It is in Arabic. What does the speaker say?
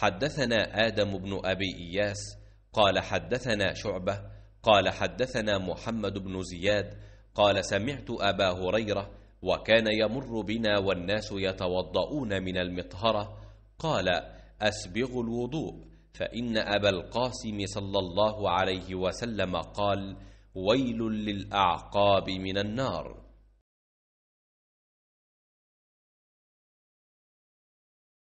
حدثنا آدم بن أبي إياس قال حدثنا شعبة قال حدثنا محمد بن زياد قال سمعت أبا هريرة وكان يمر بنا والناس يتوضؤون من المطهرة قال أسبغ الوضوء فإن أبا القاسم صلى الله عليه وسلم قال ويل للأعقاب من النار